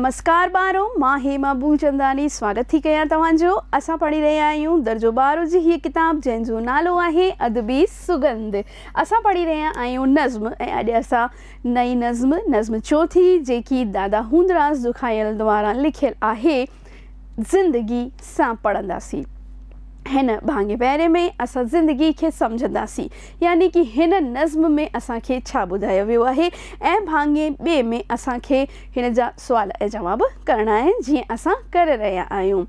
नमस्कार बारो मां हेमा बूलचंदानी स्वागत थी कयां तव्हांजो असां पढ़ी रहिया आहियूं दर्जो बारो जी हीअ किताब जंहिंजो नालो आहे अदबी सुगंध अस पढ़ी रहा आहियूं नज़्म ऐं अॼु नई नज़्म नज़्म चौथी जेकी दादा हूंदरास दुखायल द्वारा लिखल आहे ज़िंदगी सा पढ़ासी हिन भांगे पैरे में अस ज़िंदगी के समझदासी यानी कि हिन नज़्म में असांखे छा ॿुधायो वियो आहे ऐं भाङे ॿिए में असांखे हिन जा सवाल ऐं जवाब करना है जी असां कर रहिया आयो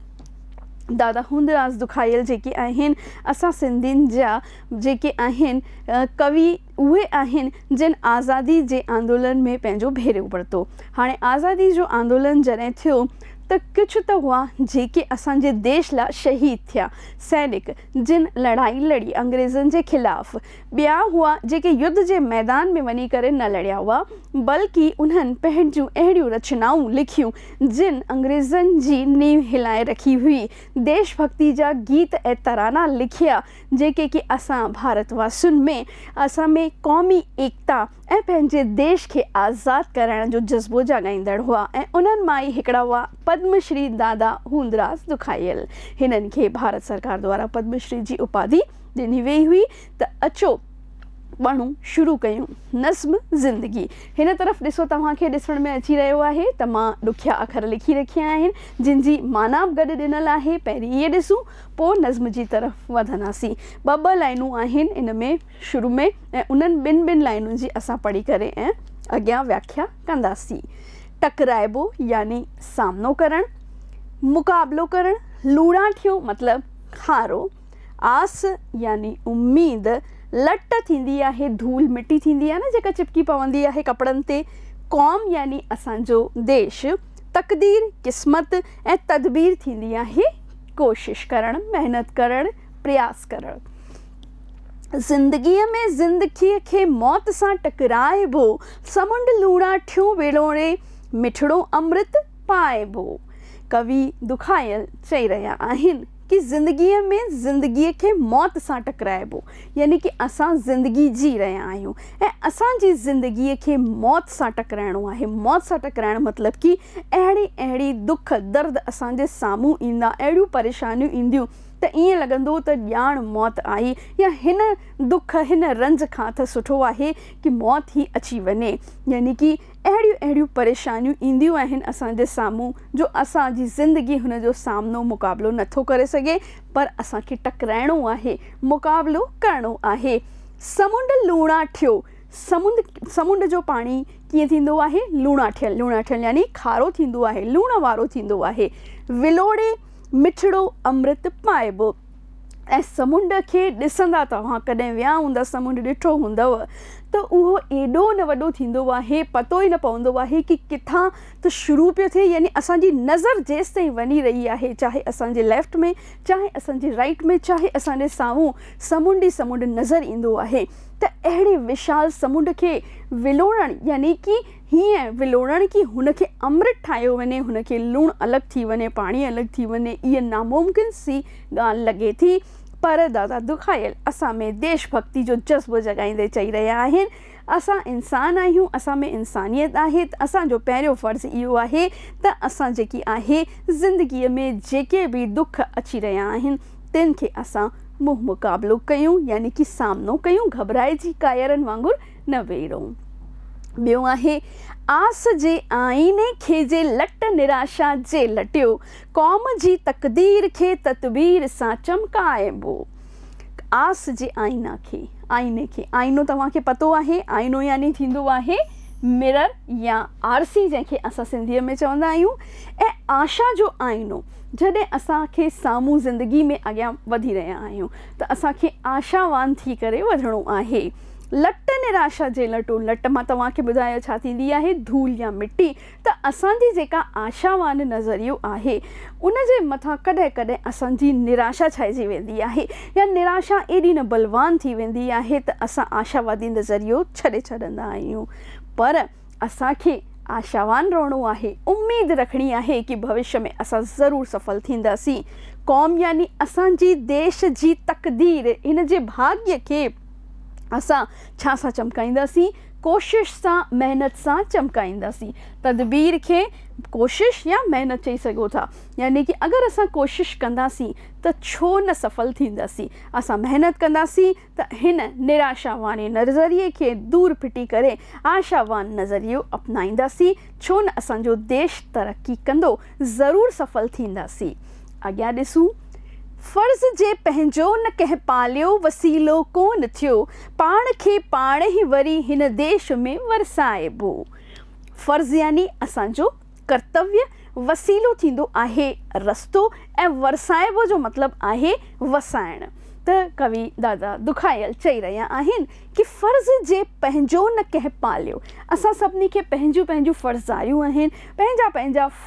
दादा हुंदराज दुखायल जेके आहिनि असां सिंधियुनि जा जेके आहिनि कवि उहे आहिनि जिन आज़ादी जे आंदोलन में पंहिंजो भेरे वरितो हाणे आज़ादी जो आंदोलन जॾहिं थियो त तो कुझु त तो हुआ जेके असांजे देश लाइ शहीद थिया सैनिक जिन लड़ाई लड़ी अंग्रेज़नि जे ख़िलाफ़ु ॿिया हुआ जेके युद्ध जे मैदान में वञी करे न लड़िया हुआ बल्कि उन्हनि पंहिंजूं अहिड़ियूं रचनाऊं लिखियूं जिन अंग्रेज़नि जी नींव हिलाए रखी हुई देशभक्ति जा गीत ऐं तराना लिखिया जेके की असां भारतवासियुनि में असां में क़ौमी एकता देश के आज़ाद करण जो जज़्बो जगाइंदड़ हुआ ऐं उन्हनि मां हुआ पद्मश्री दादा हूंदराज दुखायल हिननि भारत सरकार द्वारा पद्मश्री की उपाधि दिनी वही हुई तो अचो बणूं शुरू क्यों नज़्म ज़िंदगी इन तरफ़ ऐसो तवण में अची रो है तो मां अखर लिखी रखिया जिनकी माना भी गड ॾिनल है पहिरीं ये ॾिसूं पो नज़्म की तरफ़ वी ब लाइनू आन इन में शुरू में उन बिन ॿिनि ॿिनि लाइनुनि पढ़ी कर ऐं व्याख्या कदी टकरबो यानी सामनो कर मुक़ाबलो कर लूणा थो मतलब खारो आस यानी उम्मीद लट थी है धूल मिट्टी थी आहे चिपकी पवंदी है कपड़न क़ौम यानी असो देश तकदीर क़िस्मत ए तदबीर थी है कोशिश करणु मेहनत करणु प्रयास करणु जिंदगी में जिंदगी के मौत से टकरायबो समुंड लूणा ठ्यों वेड़ोड़े मिठड़ो अमृत पाएबो कवि दुखायल चई रहा कि जिंदगी में जिंदगी के मौत से टकराबो यानी कि अस ज़िंदगी जी रहा आहियूं ऐं असांजी ज़िंदगीअ मौत से टकराइणो है मौत से टकराइणु मतलब कि अहिड़ी अहिड़ी दुख दर्द असूँ इंदा अड़ी परेशानी परेशानियूं तो ईअं लॻंदो त ॼाण मौत आई या हिन दुख इन रंज का त सुठो आहे की मौत ही अची वने यानी कि अड़ी अड़ी परेशानियूं ईंदियूं आहिनि असांजे जो असांजी ज़िंदगी उन जो सामनो मुक़ाबिलो नथो करे सघे पर असांखे टकराइणो है मुक़ाबिलो करिणो आहे समुंड लूणाठियो समुंड समुंड जो पाणी कीअं थींदो आहे लूणाठियल लूणाठियल यानी खारो थींदो लूण वारो थींदो विलोड़े मिठड़ो अमृत पाइबो ए समुंड खे ॾिसंदा तव्हां कॾहिं व्या हूंदा समुंड ॾिठो हूंदव तो उहो एडो न वॾो थींदो आहे पतो ही न पवंदो आहे कि किथा तो शुरू पे थे यानी असांजी नज़र जेसि ताईं वनी रही आहे चाहे असांजे लेफ्ट में चाहे असांजे राइट में चाहे असांजे साम्हूं समुंड ई समुंड नज़र ईंदो आहे त अहिड़े विशाल समुंड के विलोड़णु यानी कि हीअं विलोड़ण की हुनखे अमृत ठाहियो वने हुनखे लूण अलग थी वने पानी अलॻि थी वञे इहा नामुमकिन सी ॻाल्हि लगे थी पर दादा दुखायल असां में देशभक्ति जो जज़्बो जॻाईंदे चई रहा आहिनि असां इंसान आहियूं अस में इंसानियत है त असांजो फर्ज़ इो है आहे त असां जिंदगी में जेके भी दुख अची रहा आहिनि तिन खे असां मुंहुं मुक़ाबिलो कयूं यानी कि सामनो कयूं घबराइजी कायरनि वांगुरु न वेही रहूं बो है आस जे आईने के जे लट निराशा जे लट्यो क़ौम जी तकदीर के ततबीर से चमकायबो आस जे आईना के आईने के आईनो तव्हांखे पतो है आईनो यानी थींदो मिरर या आरसी जैसे अस सिंधी में चवंदा आहियूं ए आशा जो आईनो असा के सामू ज़िंदगी में अॻियां वधी आयो तो त के आशावान थी करे वधणो आहे लट निराशा जे लटो लट मां तव्हांखे ॿुधायो छा थींदी आहे धूल या मिटी त असांजी जेका आशावान नज़रियो आहे उन जे मथां कॾहिं कॾहिं असांजी निराशा छाइजी वेंदी आहे या निराशा एॾी न बलवान थी वेंदी आहे त असां आशावादी नज़रियो छॾे छॾंदा आहियूं पर असांखे आशावान रहणो आहे उमेद रखणी आहे कि भविष्य में असां ज़रूरु सफल थींदासीं क़ौम यानी असांजी देश जी तकदीर हिन जे भाग्य खे असां छा सां कोशिश से मेहनत से चमकाईंदासीं तदबीर के कोशिश या मेहनत चई सको था यानी कि अगर अस कोशिश कंदासीं तो छो न सफल थींदासीं अस मेहनत कंदासीं तो इन निराशावान नज़रिए के दूर फिटी करे आशावान नज़रियो अपनाईंदी छो न असो देश तरक्की कंदो जरूर सफल थींदासीं अगर ॾिसूं फ़र्ज़ जे पंहिंजो न कंहिं पालियो वसीलो कोन थियो पाण खे पाण ई वरी हिन देश में वरसाइबो फ़र्ज़ यानी असांजो कर्तव्य वसीलो थींदो आहे रस्तो ऐं वरसाइबो जो मतिलबु आहे वसाइणु त कवि दादा दुखायल चई रहा कि फ़र्ज़ जे पंहिंजो न कह पालियो असां के खे पंहिंजूं पंहिंजूं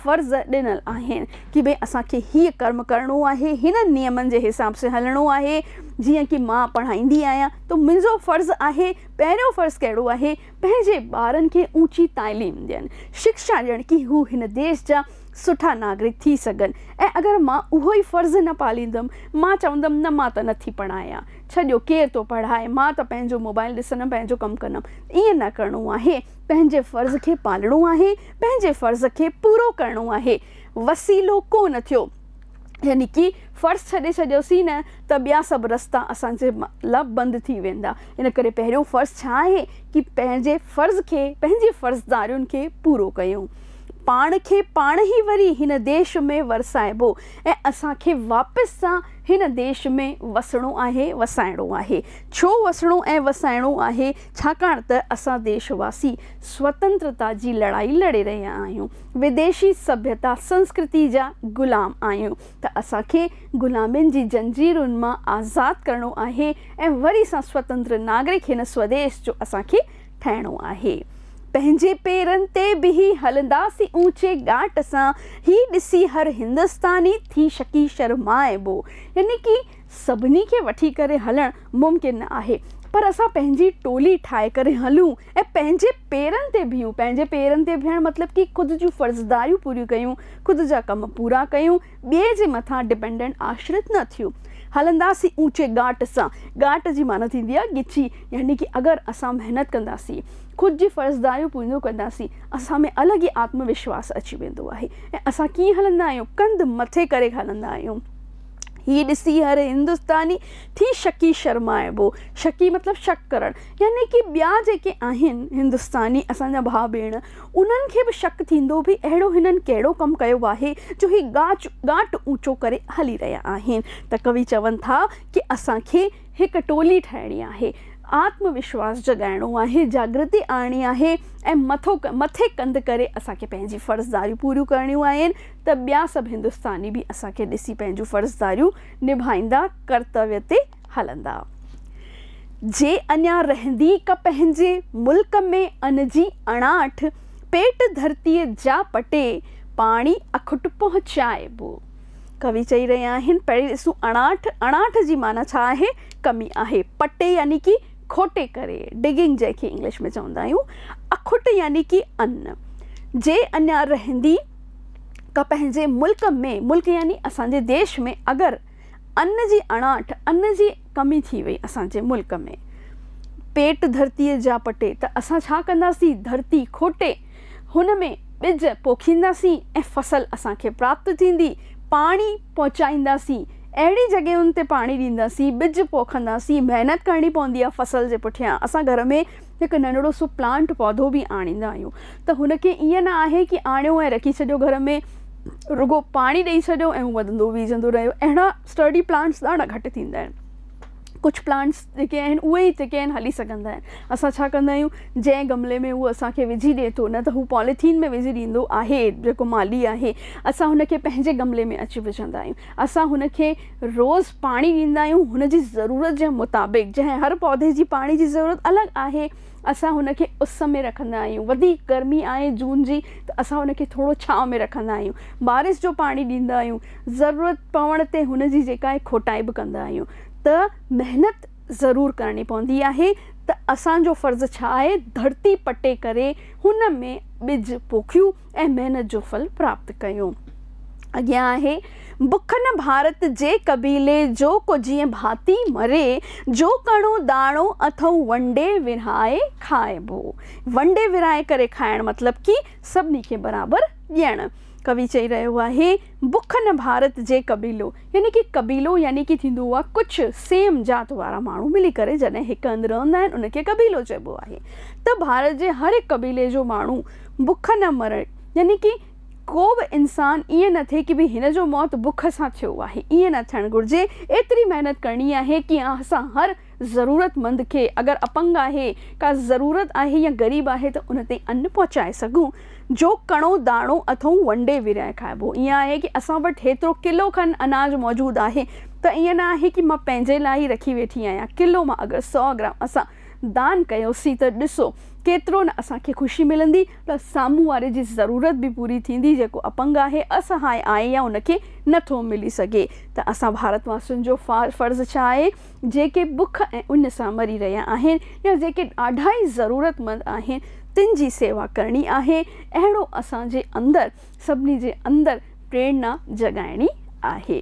फ़र्ज़ दिनल आहिनि की भई के ही कर्म करणो आहे हिननि नियमनि जे हिसाब से हलणो आहे जीअं कि मां पढ़ाईंदी आया तो मुझो फर्ज़ आहे पहिरियों फर्ज कहिड़ो आहे पंहिंजे ॿारनि खे तालीम ॾियनि शिक्षा ॾियनि कि देश जा सुठा नागरिक थी सघनि ऐं अगरि मां उहो ई फ़र्ज़ु न पालींदमि मां चवंदमि न मां त नथी पढ़ायां छॾियो केरु थो पढ़ाए मां त पंहिंजो मोबाइल ॾिसंदमि पंहिंजो कमु कंदमि ईअं न करिणो आहे पंहिंजे फ़र्ज़ के पालणो आहे पंहिंजे फ़र्ज़ के पूरो करिणो आहे वसीलो कोन थियो यानी कि फ़र्ज़ छे छॾियोसीं न तो ॿिया सभु रस्ता अस मतिलबु बंदि थी वेंदा इन करे पहिरियों फ़र्ज़ु कि फ़र्ज़ के पंहिंजी फ़र्ज़दारियुनि खे पूरो पान के पान ही वरी इन देश में वरसाइबो असा असांखे वापस सा इन देश में वसणो आहे वसाइणो आहे छो वसणो ए वसाइणो आहे छाकाण त असा देशवासी स्वतंत्रता जी लड़ाई लड़े रहा आयो विदेशी सभ्यता संस्कृति जा ग़ुलाम आयो त असांखे ग़ुलामनि जी जंजीरुनि मा आजाद करिणो आहे ए वरी सा स्वतंत्र नागरिक इन स्वदेश जो असांखे ठहणो आहे पेंजे पेरन ते बीही हलंदासी ऊंचे गाट सा ही ॾिसी हर हिंदुस्तानी थी शकी शर्माए बो यानी कि सभिनी के वठी करे हलणु मुमकिन ना आहे पर असां पंहिंजी टोली ठाहे करे हलूं ऐं पंहिंजे पेरनि ते बीहूं पंहिंजे पेरनि ते बीहणु मतिलबु की ख़ुदि जूं फ़र्ज़दारियूं पूरियूं कयूं ख़ुदि जा कम पूरा कयूं ॿिए जे मथां डिपेंडेंट आश्रित न थियूं हलंदी ऊँचे घाट से घाट की माना थी गिची यानी कि अगर अस मेहनत कंदासीं खुद की फ़र्ज़दारियूं पूरियूं कंदासीं अस में अलग ही आत्मविश्वास अची वो है असा कि कीअं हलंदा कंध मथे कर हलंदा ये ॾिसी हर हिंदुस्तानी थी शकी शर्मा शर्माइबो शकी मतिलबु शक करण यानी कि ॿिया जेके आहिनि हिंदुस्तानी असांजा भाउ भेण उन्हनि खे बि शक थींदो बि अहिड़ो हिननि कहिड़ो कमु कयो आहे जो ही गाच गाट ऊचो करे हली रहिया आहिनि त कवि चवनि था की असांखे एक टोली ठाहिणी है आत्मविश्वास जॻाइणो है जागृति आनी है ए मथो मथे कंध कर असि पंहिंजी पूरी पूरियूं करणियूं आहिनि त हिंदुस्तानी भी असी फर्ज़दारू निभा कर्तव्य से हलंदा जे अञा रहंदी का मुल्क में अन जी अणाठ पेट धरती जा पटे पानी अखुट बो कवि चई रहा आहिनि पहिरीं ॾिसूं अणाठ अणाठ की माना छा है कमी आहे पटे यानी कि खोटे करे डिगिंग जैसे इंग्लिश में चवंदा अखुट यानी कि अन्न जे अन्या रहंदी का मुल्क में मुल्क यानी असांजे देश में अगर अन्न जी अणाठ अन्न जी कमी थी वही असांजे मुल्क में पेट धरती जा पटे तो असां छा कंदासीं धरती खोटे हुन में बिज पोखींदासीं ए फसल असांखे प्राप्त थींदी पानी पहुचाईंदासीं अड़ी जॻहियुनि ते पाणी बिज ॿिज पोखंदासीं मेहनत करनी पवंदी आहे फ़सल के पुठियाँ अस घर में एक नंढड़ो सो प्लांट पौधो भी आणींदा तो त हुनखे ईअं ना है कि आणियो ऐं रखी छो घर में रुगो पानी ॾेई छो ए वो वधंदो वीजंदो अड़ा स्टडी प्लांट्स ढा घटि थींदा कुछ प्लांट्स जेके आहिनि उहे ई जेके आहिनि हली सघंदा आहिनि असां छा कंदा आहियूं जंहिं गमले में वो असांखे विझी ॾिए थो तो, न त हू पॉलिथीन में विझी ॾींदो आहे जेको माली आहे असां हुनखे पंहिंजे गमले में अची विझंदा आहियूं असां हुनखे रोज़ पाणी ॾींदा आहियूं हुनजी ज़रूरत जे मुताबिक़ जंहिं हर पौधे जी पाणी जी ज़रूरत अलॻि आहे असां हुनखे उस में रखंदा आहियूं वधीक गर्मी आहे जून जी त असां हुनखे थोरो छांव में रखंदा आहियूं बारिश जो पाणी ॾींदा आहियूं ज़रूरत पवण ते हुनजी जेका आहे खोटाई बि कंदा आहियूं त मेहनत ज़रूरु करणी पवंदी आहे त असांजो फ़र्ज़ु छा आहे धरती पटे करे हुन में ॿिज पोखियूं ऐं महिनत जो फल प्राप्त कयूं अॻियां आहे बुखन भारत जे कबीले जो को जीअं भाती मरे जो कणो दाणो अथऊं वंडे विराए खाइबो वंडे विराए करे खाइणु मतिलबु की सभिनी खे बराबरि ॾियणु कवि चई रो आहे बुखन भारत जे कबीलो यानी कि कबीलो यानी कि कुछ सेम जात वारा माण्हू मिली करे जने एक हंधि रहा आहिनि कबीलो चबो है तो भारत जे हर एक कबीले जो मानू बुख न मर यानी कि को भी इंसान ये न थे कि भई जो मौत बुख से थो है ये न थियणु घुर्जे एतरी मेहनत करनी है कि अस हर ज़रूरतमंद के अगर अपंग है का ज़रूरत है या ग़रीब है तो उन अन्न पहुँचा सकूँ जो कणो दाणो अथो वंडे विराए खाबो ईअं है कि अस वो किलो खन अनाज मौजूद है तो ये ना है कि मैं पंहिंजे ही रखी वेठी आया किलो में अगर सौ ग्राम अस दान कयोसीं तो ऐसो केतिरो न के ख़ुशी मिली प्लस सामू वाले की ज़रूरत भी पूरी थी जो अपंग है असहाय आए या उनखे नो मिली सके तो अस भारतवास जो फा फ़र्ज़ु बुख ए उन मरी रहा या जे ॾाढा ही ज़रूरतमंद तुंहिंजी सेवा करणी आहे अहिड़ो असांजे अंदरि सभिनी जे अंदरि प्रेरणा जॻाइणी आहे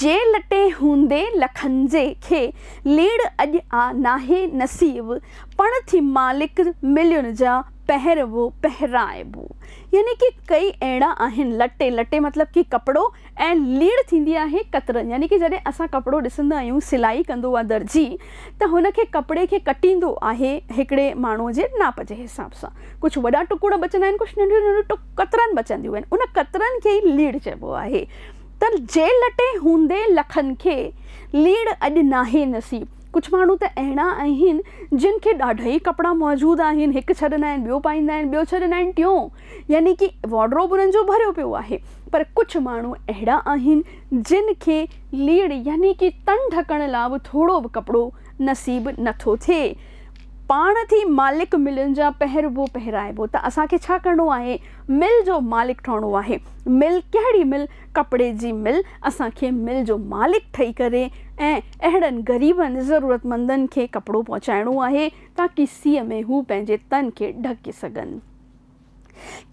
जे लटे हूंदे लखंजे खे लीड़ अॼु आ नाहे नसीब पण थी मालिक मिलियुनि जा पहिरवो पहिराइबो यानी कि कई अड़ा लटे लटे मतलब कि कपड़ो ए लीड़ थी है कतर यानी कि जैसे अस कपड़ो ऐसा सिलाई कर्जी तो दर्जी कपड़े के कटी खे कटींदो आहे नाप के हिसाब से कुछ वा टुकुड़ बचंदा कुछ कुझु कतर नंढियूं उन कतर के ही लीड़ चब है तो जे लटे होंदे लखन के लीड़ अज ना नसीब कुछ मानू तो अड़ा आहिनि जिन खे कपड़ा मौजूद आन एक छदा बो पाइंदा बो ॿियो पाईंदा आहिनि ॿियो छॾंदा यानी की वॉड्रोब उन्हनि जो भरियो पियो आहे पर कुछ मानू अड़ा आहिनि जिन लीड़ यानी कि तन ढकण लाइ थोड़ो थोरो बि कपिड़ो नसीबु थे पान थी मालिक मिलन जा पहिरबो पहिराइबो तो असांखे छा है मिल जो मालिक ठहिणो है मिल कहिड़ी मिल कपड़े जी मिल असांखे मिल जो मालिक ठही करे ऐं गरीबन जरूरतमंदन के कपड़ो कपिड़ो है ताकि सी में हु पंहिंजे तन के ढके सकन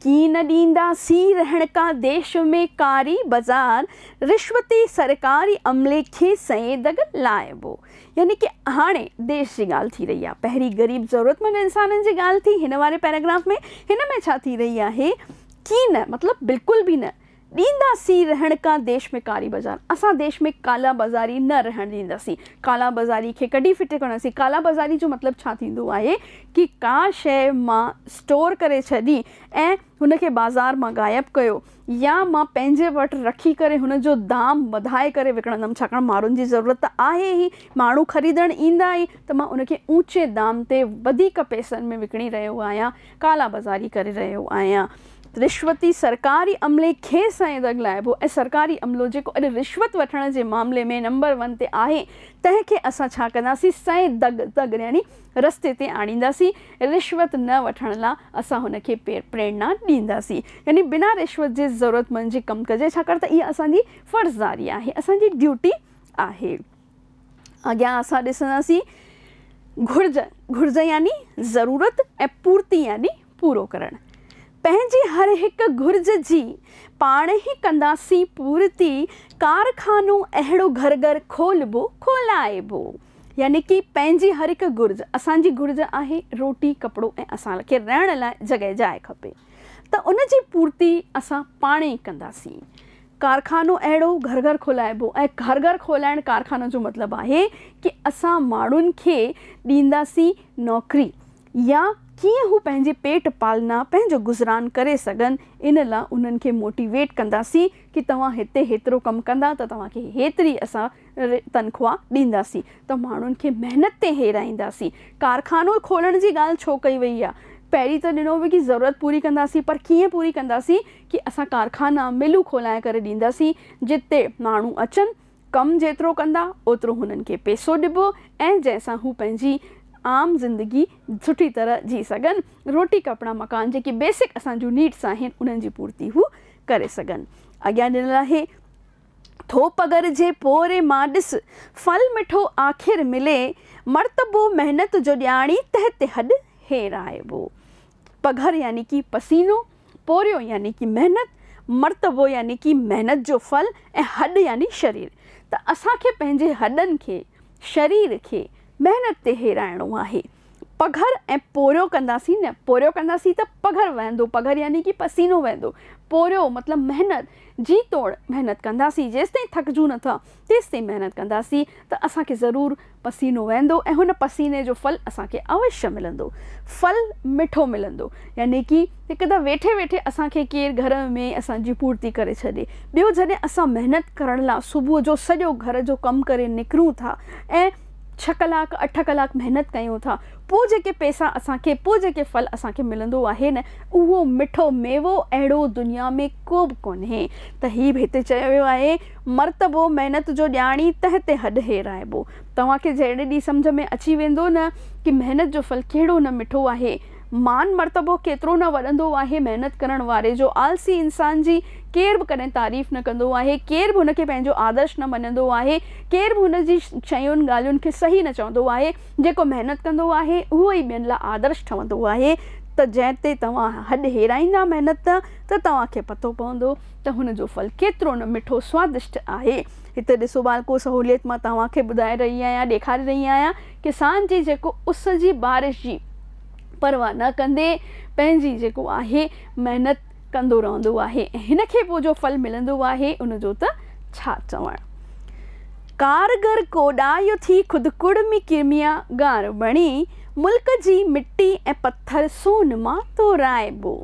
की न ॾींदासीं रहण का देश में कारी बाज़ार रिश्वती सरकारी अमले खे सएं दग लाइबो यानी कि हाणे देश जी ॻाल्हि थी रही आहे पहिरीं ग़रीब ज़रूरतमंद इंसाननि जी ॻाल्हि थी हिन वारे पैराग्राफ में हिन में छा थी रही आहे की मतलब न मतिलबु बिल्कुल बि न ॾींदासीं रहण का देश में कारी बाज़ारि असां देश में काला बाज़ारी न रहण ॾींदासीं काला बाज़ारी खे कॾहिं फिट कंदासीं काला बाज़ारी जो मतिलबु छा थींदो आहे की का शइ मां स्टोर करे छॾी ऐं हुनखे बाज़ारि मां ग़ाइबु कयो या मां पंहिंजे वटि रखी करे हुन जो दाम वधाए करे विकिणंदमि छाकाणि माण्हुनि जी ज़रूरत आहे ई माण्हू खरीद ईंदा ई त मां उनखे ऊचे दाम ते वधीक पैसनि में विकिणी रहियो आहियां काला बाज़ारी करे रहियो आहियां रिश्वती सरकारी अमले के सां दगलाइबो ए सरकारी अमलो जो अरे रिश्वत वन के मामले में नंबर वन ते आहे तंहिंखे असां छा कंदासीं दग दग यानी रस्ते ते रिश्वत न वन लाइ प्रेरणा डींदी यानी बिना रिश्वत के ज़रूरतमंद के कम कजे ये असि फ़र्ज़दारी है असांजी ड्यूटी है अग्न असां घुर्ज घुर्ज यानी ज़रूरत ए पूर्ति यानी पूरा करण पंहिंजी हर एक घुर्ज जी पाण ही कदी पूर्ति कारखानो अड़ो घर घर खोलबो खोलाइबो यानी कि पंहिंजी हर एक घुर्ज असांजी घुर्ज आहे रोटी कपड़ो ऐं असांखे रहण ला जगह जाए खपे त उन पूर्ति असां पाण ई कारखानो अड़ो घर घर खोलाइबो ए घर घर खोलाइण कारखानो जो मतलब आहे कि अस मे खे नौकरी या कीअं हू पेट पालना पंहिंजो गुज़रान करे सघनि इन ला उन्हनि खे मोटिवेट कंदासीं कि तव्हां हिते हेतिरो कमु कंदा त तव्हांखे तनख़्वाह ॾींदासीं त माण्हुनि के मेहनत ते हेराईंदासीं कारखानो खोलण जी गाल छो कई वही आहे तो दिनों ॾिनो हुयो ज़रूरत पूरी कंदासीं पर कीअं पूरी कंदासीं कि असां कारखाना मिलू खोलाए करे ॾींदासीं जिते मू अचन कम जो कंदा ओतिरो हुननि खे पैसो ॾिबो ऐं जंहिंसां आम ज़िंदगी सुठी तरह जी सगन रोटी कपड़ा मकान जी बेसिक असां नीड्स आहिनि उन्हनि जी पूर्ति हू करे सघनि अॻियां ॾिनल है थो पगर जे पोरे मां फल मिठो आख़िर मिले मर्तबो मेहनत जो जानी तह ते हे हेराइबो पघर यानी कि पसीनो पोरियो यानी कि मेहनत मर्तबो यानी कि मेहनत जो फल ए हड यानी शरीर त असांखे पंहिंजे हॾनि शरीर के मेहनत से ई है पघर ए पोरियो कंदासीं न पोरियो कंदासीं तो पघर वह पघर यानी कि पसीनो वह पोरियो मतलब मेहनत जी तोड़ मेहनत महिनत कंदासीं जेसिताईं थकिजूं नथा तेसिताईं महिनत कंदासीं त असांखे ज़रूरु पसीनो वहंदो ऐं हुन पसीने जो फल असा के अवश्य मिल फल मिठो मिल यानी कि हिकु त वेठे वेठे के केर घर में असि पूर्ति करे छे बो जैसे अस मेहनत करण ला सुबह जो सॼो घर जो कम करे निकिरूं था ऐं छह कलाक अठ कलाक मेहनत क्यों था पोइ पैसा असांखे पोइ फल असा के आहे न मिठो मेवो अड़ो दुनिया में को भी को त भी बि मर्तबो जो जानी तह ते हॾ हेरबो तव्हांखे जहिड़े ॾींहुं में अची वो न कि मेहनत जो फल कड़ो न मिठो है मान मर्तबो केतरो न वॾंदो आहे मेहनत करण वारे जो आलसी इंसान जी केर भी कॾहिं तारीफ़ न कंदो आहे केर बि हुनखे पंहिंजो आदर्श न मनंदो आहे केर भी हुन जी शयुनि ॻाल्हियुनि खे सही न चवंदो आहे जेको मेहनत कंदो आहे उहो ई ॿियनि लाइ आदर्श ठहंदो आहे त जंहिं ते तव्हां हॾु हेराईंदा महिनत त के पतो पवंदो त जो फल केतिरो न मिठो स्वादिष्ट आहे हिते ॾिसो बालको सहूलियत मां तव्हांखे ॿुधाए रही आहियां ॾेखारे रही आहियां किसान जी जेको उस जी बारिश जी परवाह न कंदे पंहिंजी जेको आहे महिनत कंदो रहंदो जो फल मिलंदो आहे उनजो त छा कारगर कोॾायो थी ख़ुदि कुड़ में गार बणी मुल्क जी मिटी ऐं पत्थर सोन मां तोराइबो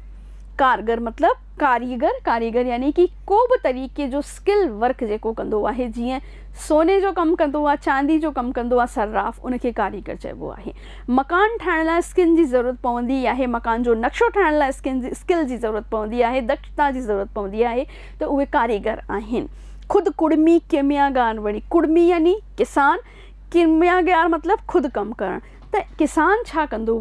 कारगर मतलब कारीगर कारीगर यानी कि को भी तरीक़े जो स्किल वर्क जो कह आहे सोने जो कम कंदो आहे चांदी जो कम कंदो सर्राफ़ उन कारीगर चब है मकान ठाहिण ला स्किन जी ज़रूरत पवंदी है मकान जो नक्शो ठाहिण ला स्किन जी स्किल जी ज़रूरत पवंदी है दक्षता जी ज़रूरत पवंदी है तो उ कारीगर आहिनि खुद कुड़मी किम्यागार वरी कुड़मी यानी किसान किम्यागार मतलब खुद कम कर त किसान छा कंदो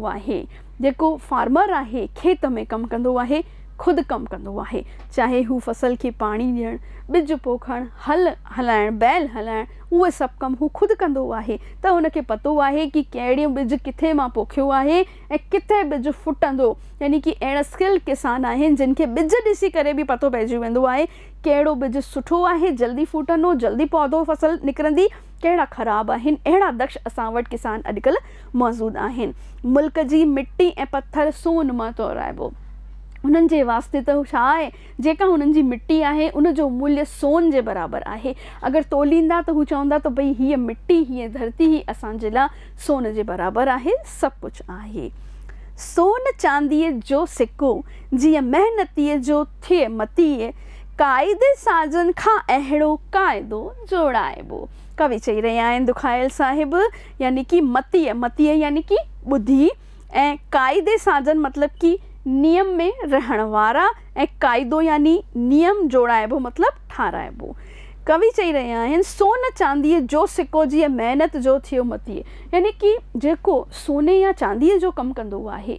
जेको फार्मर आहे खेत में कमु कंदो आहे खुद कमु कंदो आहे चाहे हू फसल खे पाणी ॾियणु ॿिज पोखणु हल हलाइणु बैल हलाइणु उहे सभु कमु हू ख़ुदि कंदो आहे त हुनखे पतो आहे कि कहिड़ो ॿिज किथे मां पोखियो आहे ऐं किथे ॿिज फुटंदो यानी कि अहिड़ा स्किल किसान आहिनि जिन खे ॿिज ॾिसी करे बि पतो पइजी वेंदो आहे कहिड़ो ॿिज सुठो आहे जल्दी फुटंदो जल्दी पौधो फसल निकिरंदी कहिड़ा ख़राब आहिनि अहिड़ा दक्ष असां वटि किसान अॼुकल्ह मौजूदु आहिनि मुल्क जी मिटी ऐं पथर सोन मां तौराइबो उन्हनि जे वास्ते त छा आहे जेका हुननि जी मिटी आहे उन जो मूल्य सोन जे बराबरि आहे अगरि तोलींदा त हू चवंदा त भई हीअ मिटी हीअ धरती ही असांजे लाइ सोन जे बराबरि आहे सभु कुझु आहे सोन चांदीअ जो सिको जीअं महिनतीअ जो थिए मतीअ क़ाइदे साजन खां अहिड़ो क़ाइदो जोड़ाइबो कवि चई रहिया आहिनि दुखायल साहिबु यानी की मतीअ मतीअ यानी की ॿुधी ऐं क़ाइदे साजन मतिलबु की नियम में रहने वाला एक कायदो यानी नियम जोड़ा है वो मतलब जोड़ाइबो है वो कवि चई रहा है सोन चांदी जो सिको जी मेहनत जो थियो मती यानि कि जो सोने या चांदी जो कम कंदो आहे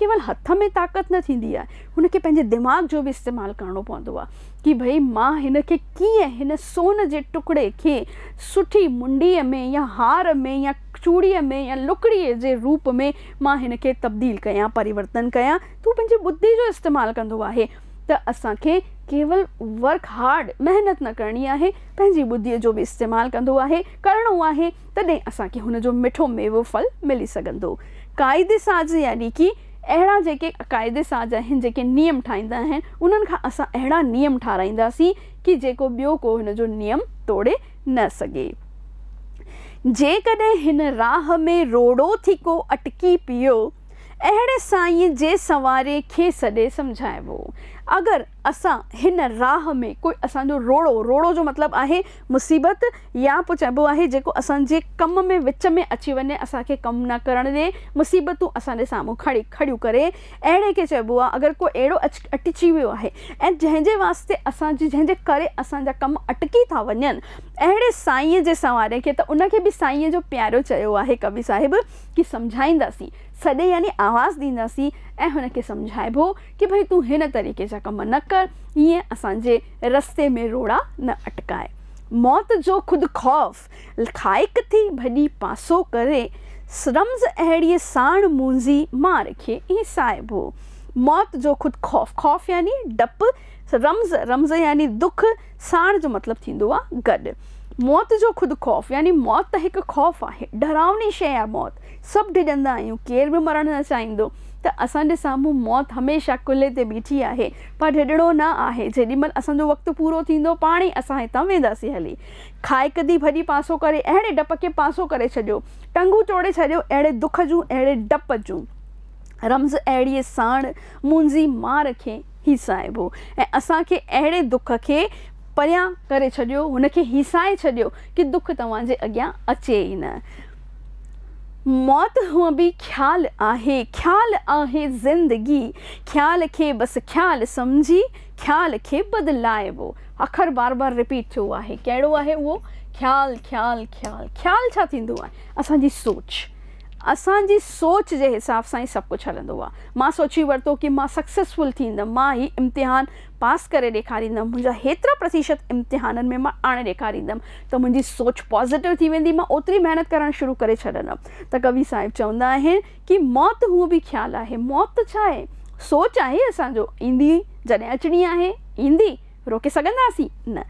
केवल हथ में ताक़त न थींदी आहे उनके पंहिंजे दिमाग़ जो भी इस्तेमाल करो पवंदो आहे की भई मां हिन खे कीअं हिन सोन जे टुकड़े खे सुठी मुंडीअ में या हार में या चूड़ीअ में या लुकड़ीअ जे रूप में मां हिन खे तब्दील कयां परिवर्तन कयां तूं पंहिंजी जो इस्तेमालु कंदो आहे त असांखे केवल वर्क हार्ड मेहनत न करणी है पंहिंजी बुद्धि जो भी इस्तेमाल कंदो आहे करिणो आहे तॾहिं असांखे हुन जो मिठो मेवो फल मिली सघंदो कायदे साज़ यानी कि अड़ा जेके कायदे साज़ हैं जेके नियम ठाहींदा आहिनि उन्हनि खां असां अहिड़ा नियम ठाराहींदासीं कि जेको ॿियो को हिन जो नियम तोड़े न सके जेकॾहिं हिन राह में रोड़ो थी को अटकी पियो अड़े साई जे सवारे खे सॾे सम्झाइबो अगर अस इन राह में कोई असो रोड़ो रोड़ो जो मतलब है मुसीबत या तो चबो है जो असांजे कम में विच में अची वे अस कम न करण दे मुसीबतू असा साम्हूं खड़ी खड़ी करें अड़े के चबो अगर कोई अड़ो अच अटी वो है जैसे वास्ते अस जैसे कर असांजा कम अटकी था वन अड़े साई के सवारे के उन भी साई जो प्यारो है कवि साहब कि समझाइंदी सदे यानी आवाज़ दींदी ए उनके समझाइबो कि भाई तू इन तरीक़े से कम न कर ये असांजे रस्ते में रोड़ा न अटकाए मौत जो खुद ख़ौफ़ खाइक थी भली पासो करे श्रम्स अड़ी साण मुंजी मार के साइबो मौत जो खुद ख़ौफ़ ख़ौफ़ यानी डप रम्ज़ रम्ज़ यानी दुख साण जो मतलब गड मौत जो खुद ख़ौफ़ यानी मौत एक ख़ौफ़ है डरावनी शै मौत सब डिजंदा आयो केर भी मरण न चाहींदो तो असांजे साम्हूं मौत हमेशा कुल्ले ते बीठी है पर ॾिढड़ो न आहे जेॾीमहिल असांजो वक़्तु पूरो थींदो पाण ई असां हितां वेंदासीं हली खाए कदी भरी पासो करे अड़े डप के पासो करे छॾियो टंगू तोड़े छो अड़े दुख जूं अड़े डप जूं रम्ज़ अहिड़ीअ साण मुंहिंजी मार खे हिसाइबो ऐं असांखे दुख के परियां करे छो हुनखे हिसाए छॾियो कि दुख तव्हांजे अॻियां अचे ही न मौत हूं भी ख्याल आहे ख्याल आहे ज़िंदगी ख़्याल के बस ख्याल समझी ख़्याल के बदलाए वो अखर बार बार रिपीट थो है कड़ो है वो ख्याल ख्याल ख्याल ख्याल छा थी आहे असांजी सोच असि सोच के हिसाब से ही सब कुछ हल्द आ सोची वरतो कि मां सक्सेसफुल थींदमि इम्तिहान पास कर ॾेखारींदमि मुझा एतरा प्रतिशत इम्तिहान में आने आणे तो मुझी सोच पॉज़िटिव थी वी ओतरी मेहनत महिनत शुरू कर छदम त कवि साहब चवंदा कि मौत हूअं भी ख्याल है मौत त सोच है असो इंदी जॾहिं अचणी है इंदी रोके सी न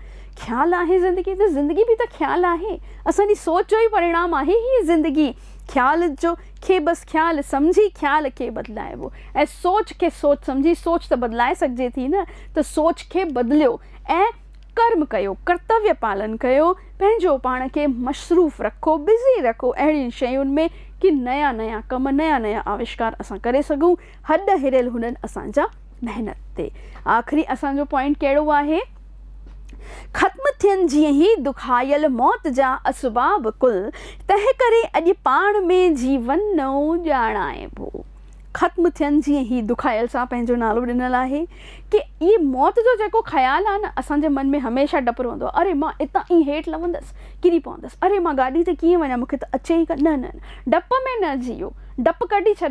ख्याल है ज़िंदगी तो ज़िंदगी भी तो ख्याल है असि सोच ही परिणाम है ही ज़िंदगी ख्याल जो खे बस ख्याल समझी ख्याल के बदलाए वो ए सोच के सोच समझी सोच तो बदलाए सघिजे थी न तो सोच के बदलो ए कर्म कयो कर्तव्य पालन कयो पंहिंजो पान के मशरूफ़ रखो बिज़ी रखो अड़ी शयुन में कि नया नया कम नया नया आविष्कार अस कर सकूँ हॾ हिरियल हुननि असांजा मेहनत ते आख़िरी असांजो पॉइंट कड़ो है ख़त्म थियन जी ही दुखायल मौत जा असबाब कुल तह करे अज पान में जीवन नो नओं ॼाणाइबो ख़त्म थियन जी ही दुखायल सा पंहिंजो नालो ॾिनल है कि ये मौत जो जेको ख्याल आहे ना असांजे मन में हमेशा डपु रहंदो अरे मां इतना ही हेठि लवंदस किरी पवंदसि अरे मां गाड़ी ते कीअं वञा मूंखे त ही का न न डप में न जियो डप कढी छा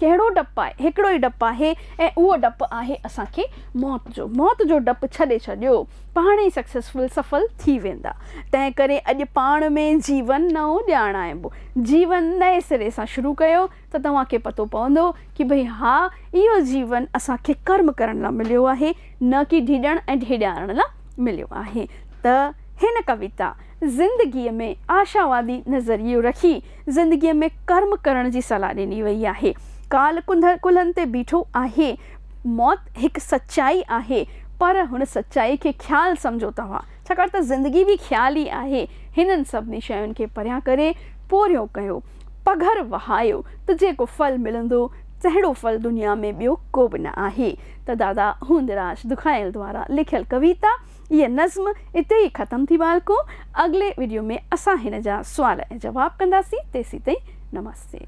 कड़ो डप है एक डप है आहे ऐं है असें मौत जो मौत जो डप छे छो पा ही सक्सेसफुल सफल थी वा तर अज अॼु में जीवन नो ॼाणाइबो जीवन नए सिरे से शुरू कर तो तक पतो पव कि भाई हाँ यो जीवन असें कर्म करण मिलो है न कि ढिॼण ऐं मिलो है त हिन कविता जिंदगी में आशावादी नज़रियो रखी जिंदगी में कर्म करण की सलाह दिनी वही है काल कुंध कुल्हनि ते बीठो आहे मौत एक सच्चाई आहे पर हुन सच्चाई के ख्याल समझो तव्हां छाकाणि त ज़िंदगी भी ख़्याल ही आहे इन सभी शयुनि के परियां करे पोरियो कयो पघर वहायो त जेको फल मिलंदो तहिड़ो फल दुनिया में बो को न आहे त दादा हूंदराज दुखायल द्वारा लिखल कविता ये नज़म इते ही ख़त्म थी ॿालको अगले वीडियो में असा इन जवाब कंदासीं तेसी तमस्ते नमस्ते